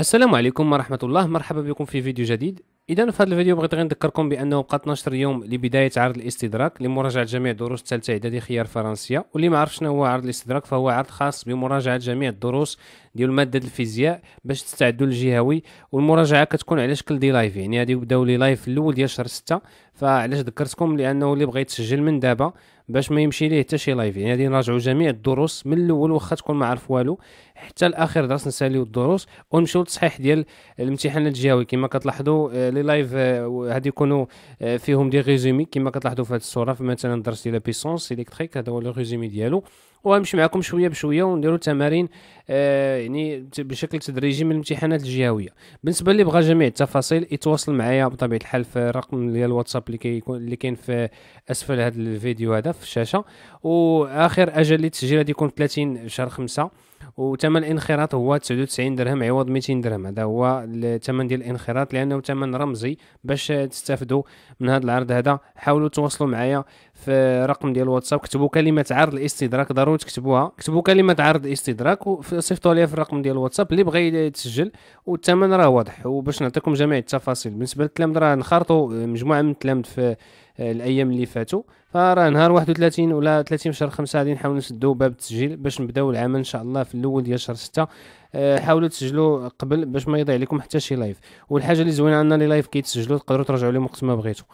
السلام عليكم ورحمة الله مرحبا بكم في فيديو جديد إذا في هذا الفيديو بغيت غير نذكركم بأنه بقى 12 يوم لبداية عرض الاستدراك لمراجعة جميع دروس الثالثة إعدادي خيار فرنسية واللي ما عرف شنو هو عرض الاستدراك فهو عرض خاص بمراجعة جميع الدروس ديال الماده الفيزياء باش تستعدوا للجهوي والمراجعه كتكون على شكل دي لايف يعني هادي بداو لي لايف الاول ديال شهر 6 فعلاش ذكرتكم لانه اللي بغى يتسجل من دابا باش ما يمشي ليه حتى شي لايف يعني غادي نراجعوا جميع الدروس من الاول واخا تكون ما عارف والو حتى لاخر درس نساليو الدروس ونمشيو للتصحيح ديال الامتحانات الجهوي كما كتلاحظوا آه، لي لايف آه، غادي يكونوا آه، فيهم دي ريزومي كما كتلاحظوا في هذه الصوره فمثلا درس ديال بيسونس الكتريك هذا هو لو ريزومي ديالو وغنمشي معكم شويه بشويه ونديروا تمارين آه يعني بشكل تدريجي من الامتحانات الجهويه بالنسبه اللي بغى جميع التفاصيل يتواصل معايا بطبيعه الحال في الرقم ديال الواتساب اللي كيكون اللي كاين في اسفل هذا الفيديو هذا في الشاشه واخر اجل للتسجيل غادي يكون 30 شهر 5 وثمن الانخراط هو 99 درهم عوض 200 درهم هذا هو الثمن ديال الانخراط لانه ثمن رمزي باش تستافدوا من هذا العرض هذا حاولوا تواصلوا معايا في رقم ديال الواتساب كتبوا كلمه عرض الاستدراك ضروري تكتبوها كتبوا كلمه عرض الاستدراك وصيفطوا لي في الرقم ديال الواتساب اللي بغى يتسجل والثمن راه واضح وباش نعطيكم جميع التفاصيل بالنسبه للتلامد راه نخرطوا مجموعه من التلامد في الايام اللي فاتوا فراه نهار 31 ولا 30 شهر 5 غادي نحاولوا نسدوا باب التسجيل باش نبداو العام ان شاء الله في الاول ديال شهر 6 آه، حاولوا تسجلوا قبل باش ما يضيع لكم حتى شي لايف والحاجه اللي زوينه عندنا لي لايف كيتسجلوا تقدروا ترجعوا لهم وقت ما بغيتوا